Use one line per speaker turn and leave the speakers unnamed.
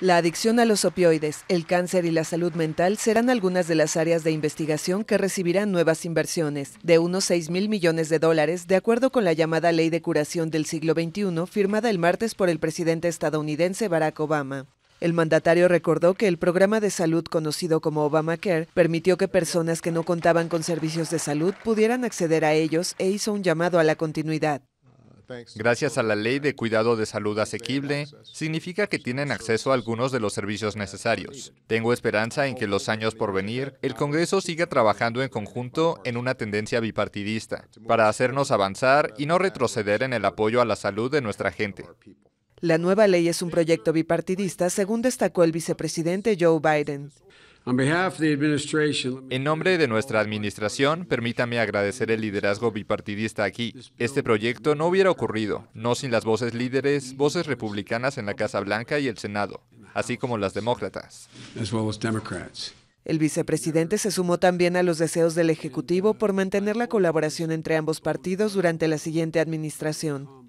La adicción a los opioides, el cáncer y la salud mental serán algunas de las áreas de investigación que recibirán nuevas inversiones, de unos 6 mil millones de dólares, de acuerdo con la llamada Ley de Curación del siglo XXI, firmada el martes por el presidente estadounidense Barack Obama. El mandatario recordó que el programa de salud conocido como Obamacare permitió que personas que no contaban con servicios de salud pudieran acceder a ellos e hizo un llamado a la continuidad.
Gracias a la ley de cuidado de salud asequible, significa que tienen acceso a algunos de los servicios necesarios. Tengo esperanza en que los años por venir, el Congreso siga trabajando en conjunto en una tendencia bipartidista, para hacernos avanzar y no retroceder en el apoyo a la salud de nuestra gente.
La nueva ley es un proyecto bipartidista, según destacó el vicepresidente Joe Biden.
En nombre de nuestra administración, permítame agradecer el liderazgo bipartidista aquí. Este proyecto no hubiera ocurrido, no sin las voces líderes, voces republicanas en la Casa Blanca y el Senado, así como las demócratas.
El vicepresidente se sumó también a los deseos del Ejecutivo por mantener la colaboración entre ambos partidos durante la siguiente administración.